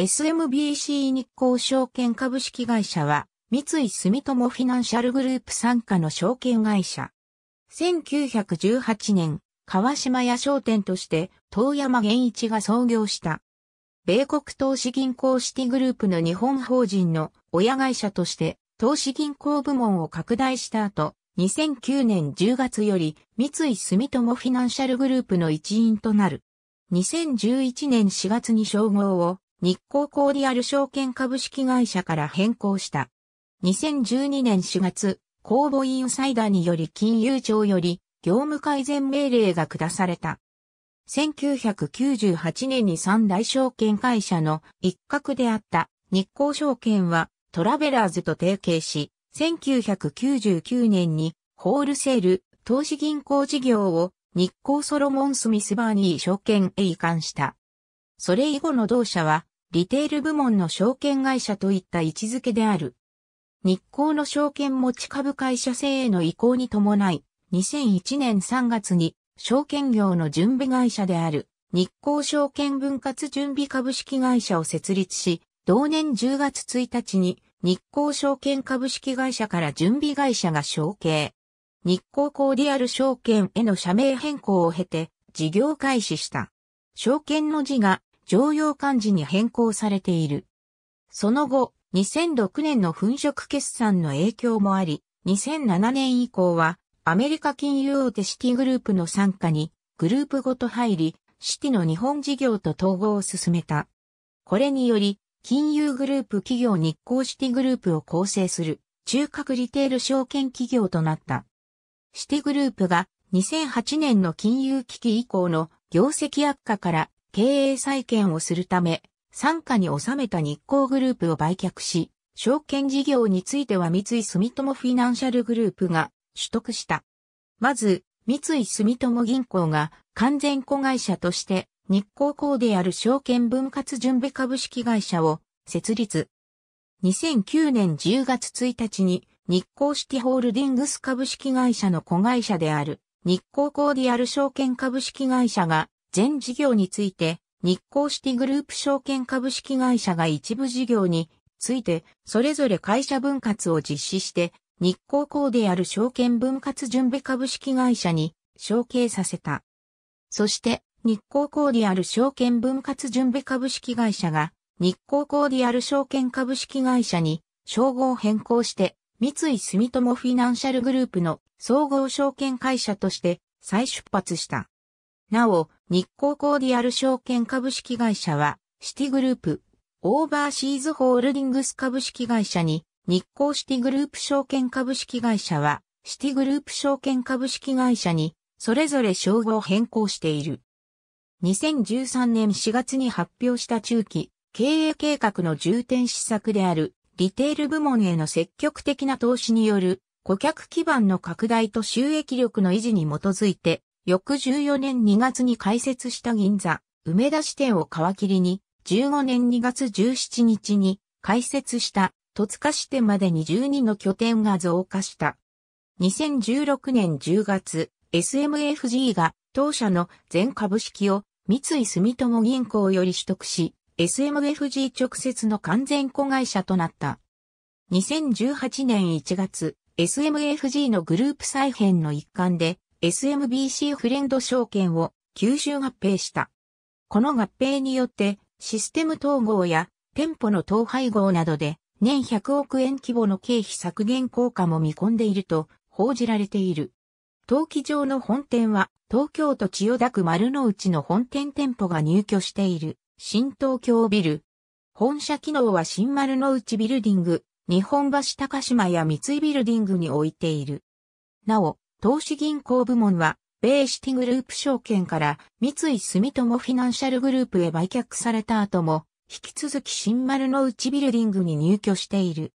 SMBC 日興証券株式会社は、三井住友フィナンシャルグループ傘下の証券会社。1918年、川島屋商店として、遠山源一が創業した。米国投資銀行シティグループの日本法人の親会社として、投資銀行部門を拡大した後、2009年10月より、三井住友フィナンシャルグループの一員となる。2011年4月に称号を日光コーディアル証券株式会社から変更した。2012年4月、公募委員ダーにより金融庁より業務改善命令が下された。1998年に三大証券会社の一角であった日光証券はトラベラーズと提携し、1999年にホールセール投資銀行事業を日光ソロモンスミスバーニー証券へ移管した。それ以後の同社はリテール部門の証券会社といった位置づけである。日光の証券持ち株会社制への移行に伴い、2001年3月に証券業の準備会社である日光証券分割準備株式会社を設立し、同年10月1日に日光証券株式会社から準備会社が承継。日光コーディアル証券への社名変更を経て事業開始した。証券の字が常用漢字に変更されている。その後、2006年の粉飾決算の影響もあり、2007年以降は、アメリカ金融大手シティグループの傘下に、グループごと入り、シティの日本事業と統合を進めた。これにより、金融グループ企業日光シティグループを構成する、中核リテール証券企業となった。シティグループが2008年の金融危機以降の業績悪化から経営再建をするため、傘下に収めた日興グループを売却し、証券事業については三井住友フィナンシャルグループが取得した。まず、三井住友銀行が完全子会社として日興行である証券分割準備株式会社を設立。2009年10月1日に日興シティホールディングス株式会社の子会社である日興コーディアル証券株式会社が全事業について、日光シティグループ証券株式会社が一部事業について、それぞれ会社分割を実施して、日光コーである証券分割準備株式会社に承継させた。そして、日光コーディアル証券分割準備株式会社が、日光コーディアル証券株式会社に、称号変更して、三井住友フィナンシャルグループの総合証券会社として再出発した。なお、日光コーディアル証券株式会社は、シティグループ、オーバーシーズホールディングス株式会社に、日光シティグループ証券株式会社は、シティグループ証券株式会社に、それぞれ称号を変更している。2013年4月に発表した中期、経営計画の重点施策である、リテール部門への積極的な投資による、顧客基盤の拡大と収益力の維持に基づいて、翌14年2月に開設した銀座、梅田支店を皮切りに、15年2月17日に開設した戸塚支店までに12の拠点が増加した。2016年10月、SMFG が当社の全株式を三井住友銀行より取得し、SMFG 直接の完全子会社となった。2018年1月、SMFG のグループ再編の一環で、SMBC フレンド証券を吸収合併した。この合併によってシステム統合や店舗の統廃合などで年100億円規模の経費削減効果も見込んでいると報じられている。登記場の本店は東京都千代田区丸の内の本店店舗が入居している新東京ビル。本社機能は新丸の内ビルディング、日本橋高島や三井ビルディングに置いている。なお、投資銀行部門は、米シティグループ証券から三井住友フィナンシャルグループへ売却された後も、引き続き新丸の内ビルディングに入居している。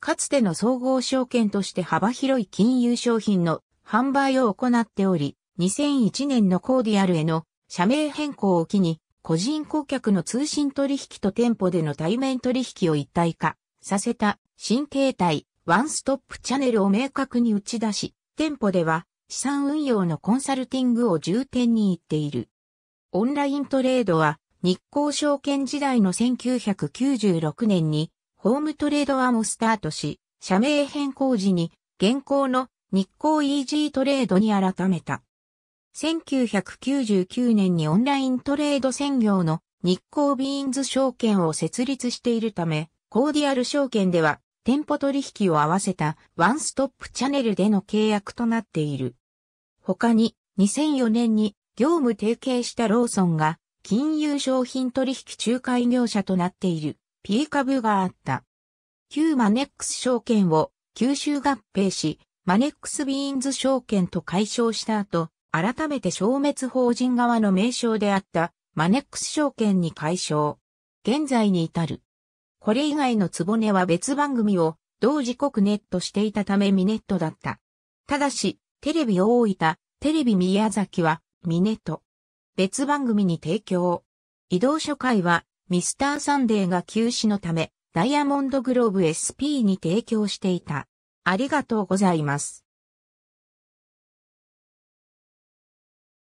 かつての総合証券として幅広い金融商品の販売を行っており、2001年のコーディアルへの社名変更を機に、個人顧客の通信取引と店舗での対面取引を一体化させた新形態ワンストップチャンネルを明確に打ち出し、店舗では資産運用のコンサルティングを重点に行っている。オンライントレードは日光証券時代の1996年にホームトレードアもスタートし、社名変更時に現行の日ー EG トレードに改めた。1999年にオンライントレード専業の日光ビーンズ証券を設立しているため、コーディアル証券では店舗取引を合わせたワンストップチャネルでの契約となっている。他に2004年に業務提携したローソンが金融商品取引仲介業者となっている P 株があった。旧マネックス証券を吸収合併し、マネックスビーンズ証券と解消した後、改めて消滅法人側の名称であったマネックス証券に解消。現在に至る。これ以外のツボネは別番組を同時刻ネットしていたためミネットだった。ただし、テレビ大分、テレビ宮崎はミネット。別番組に提供。移動初回はミスターサンデーが休止のためダイヤモンドグローブ SP に提供していた。ありがとうございます。